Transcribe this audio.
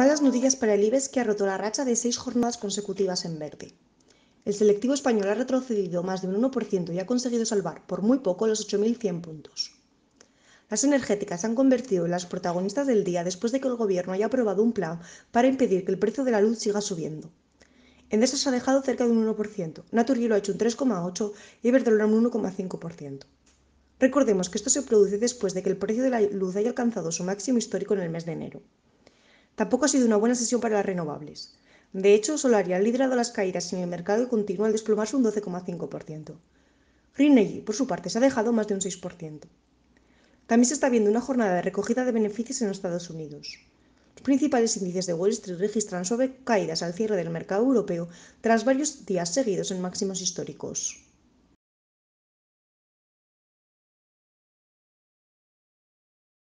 Malas noticias para el IBEX que ha roto la racha de seis jornadas consecutivas en verde. El selectivo español ha retrocedido más de un 1% y ha conseguido salvar por muy poco los 8.100 puntos. Las energéticas se han convertido en las protagonistas del día después de que el gobierno haya aprobado un plan para impedir que el precio de la luz siga subiendo. Endesa se ha dejado cerca de un 1%, Naturgy lo ha hecho un 3,8% y Iberdrola un 1,5%. Recordemos que esto se produce después de que el precio de la luz haya alcanzado su máximo histórico en el mes de enero. Tampoco ha sido una buena sesión para las renovables. De hecho, Solaria ha liderado las caídas en el mercado y continúa al desplomarse un 12,5%. Rienergy, por su parte, se ha dejado más de un 6%. También se está viendo una jornada de recogida de beneficios en los Estados Unidos. Los principales índices de Wall Street registran sobre caídas al cierre del mercado europeo tras varios días seguidos en máximos históricos.